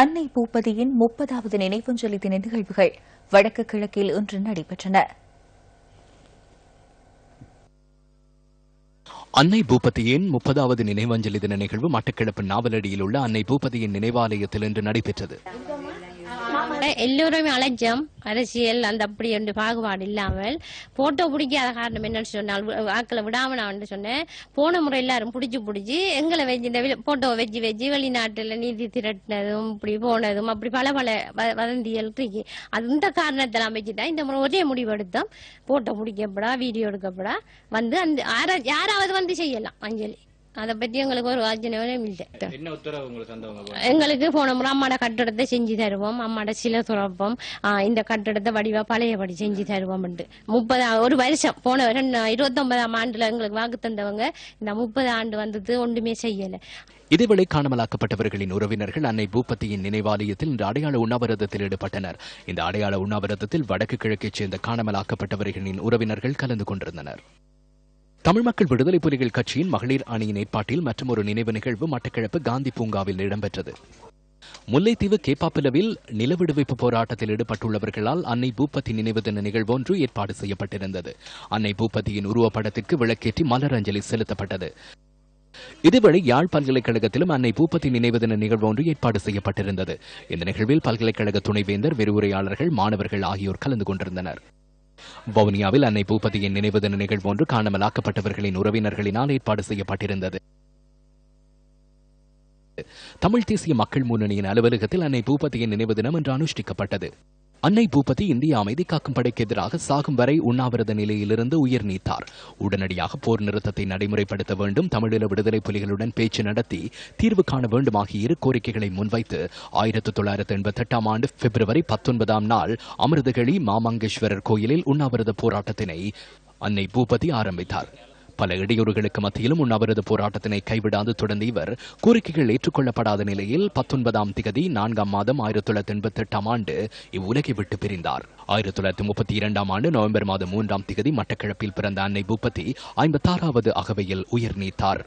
அன்னை பூபதியின் முப்பதாவது நினைவஞ்சலி தின நிகழ்வுகள் வடக்கு கிழக்கில் இன்று நடைபெற்றன அன்னை பூபதியின் முப்பதாவது நினைவஞ்சலி தின நிகழ்வு மட்டக்கிழப்பு நாவலடியில் உள்ள அன்னை பூபதியின் நினைவாலயத்தில் இன்று நடைபெற்றது கூட எல்லோருமே அலஞ்சம் அரசியல் அந்த அப்படி என்று பாகுபாடு இல்லாமல் போட்டோ பிடிக்காத காரணம் என்னன்னு சொன்னால் ஆக்களை விடாம நான் வந்து சொன்னேன் போன முறை எல்லாரும் பிடிச்சி பிடிச்சி எங்களை வெஜ் இந்த போட்டோ வெஜ்ஜி வெஜ்ஜி வெளிநாட்டில் நீதி திரட்டினதும் இப்படி போனதும் அப்படி பல பல வதந்திகள் இருக்கு அது இந்த காரணத்தில் அமைச்சு இந்த முறை ஒரே முடிவெடுத்தோம் போட்டோ பிடிக்கப்படா வீடியோ எடுக்கப்படா வந்து அந்த யாராவது வந்து செய்யலாம் அஞ்சலி அதை பத்தி எங்களுக்கு ஒரு ஆச்சரியம் இல்லை எங்களுக்கு போன முறை அம்மாட கட்டடத்தை செஞ்சு தருவோம் அம்மாட சில சுரப்பம் இந்த கட்டடத்தை வடிவா பழையபடி செஞ்சு தருவோம் முப்பது ஒரு வருஷம் போன வருஷம் இருபத்தொன்பதாம் ஆண்டுல எங்களுக்கு வாக்கு தந்தவங்க இந்த முப்பது ஆண்டு வந்தது ஒன்றுமே செய்யல இதேவேளை காணாமலாக்கப்பட்டவர்களின் உறவினர்கள் அன்னை பூபதியின் நினைவாலயத்தில் இன்று அடையாள உண்ணாவிரதத்தில் ஈடுபட்டனர் இந்த அடையாள உண்ணாவிரதத்தில் வடக்கு கிழக்கைச் சேர்ந்த காணாமலாக்கப்பட்டவர்களின் உறவினர்கள் கலந்து கொண்டிருந்தனர் தமிழ் மக்கள் விடுதலை புலிகள் கட்சியின் மகளிர் அணியின் ஏற்பாட்டில் ஒரு நினைவு நிகழ்வு மட்டக்கிழப்பு காந்தி பூங்காவில் இடம்பெற்றது முல்லைத்தீவு கேப்பாப்பிலவில் நிலவிடுவிப்பு போராட்டத்தில் ஈடுபட்டுள்ளவர்களால் அன்னை பூபதி நினைவு தின நிகழ்வொன்று ஏற்பாடு செய்யப்பட்டிருந்தது அன்னை பூபதியின் உருவப்படத்திற்கு விளக்கேற்றி மலரஞ்சலி செலுத்தப்பட்டது இதுவரை யாழ் பல்கலைக்கழகத்திலும் அன்னை பூபதி நினைவு தின நிகழ்வு ஒன்று ஏற்பாடு செய்யப்பட்டிருந்தது இந்த நிகழ்வில் பல்கலைக்கழக துணைவேந்தர் விரிவுரையாளர்கள் மாணவர்கள் ஆகியோர் கலந்து கொண்டிருந்தனர் வவுனியாவில் அன்னை பூபதியின் நினைவு தின நிகழ்வு ஒன்று காணாமலாக்கப்பட்டவர்களின் உறவினர்களினால் ஏற்பாடு செய்யப்பட்டிருந்தது தமிழ் தேசிய மக்கள் முன்னணியின் அலுவலகத்தில் அன்னை பூபதியின் நினைவு தினம் என்று அனுஷ்டிக்கப்பட்டது அன்னை பூபதி இந்திய அமைதி காக்கும் படைக்கு எதிராக சாகும் வரை உண்ணாவிரத நிலையிலிருந்து உயிர் நீத்தார் உடனடியாக போர் நிறுத்தத்தை நடைமுறைப்படுத்த வேண்டும் தமிழீழ விடுதலை புலிகளுடன் பேச்சு நடத்தி தீர்வு காண வேண்டும் ஆகிய இரு கோரிக்கைகளை முன்வைத்து ஆயிரத்தி தொள்ளாயிரத்தி எண்பத்தி எட்டாம் ஆண்டு பிப்ரவரி பத்தொன்பதாம் நாள் அமிர்தகிழி மாமங்கேஸ்வரர் கோயிலில் உண்ணாவிரத போராட்டத்தினை அன்னை பூபதி ஆரம்பித்தார் பல இடையூறுகளுக்கு மத்தியிலும் அவரது போராட்டத்தினை கைவிடாது தொடர்ந்த இவர் கோரிக்கைகள் ஏற்றுக்கொள்ளப்படாத நிலையில் பத்தொன்பதாம் திகதி நான்காம் மாதம் ஆயிரத்தி தொள்ளாயிரத்தி எண்பத்தி எட்டாம் ஆண்டு இவ்வுலகை விட்டு பிரிந்தார் ஆயிரத்தி தொள்ளாயிரத்தி முப்பத்தி இரண்டாம் ஆண்டு நவம்பர் மாதம் மூன்றாம் திகதி மட்டக்கிழப்பில் பிறந்த அன்னை பூபதி ஐம்பத்தாறாவது அகவையில் உயிர் நீத்தார்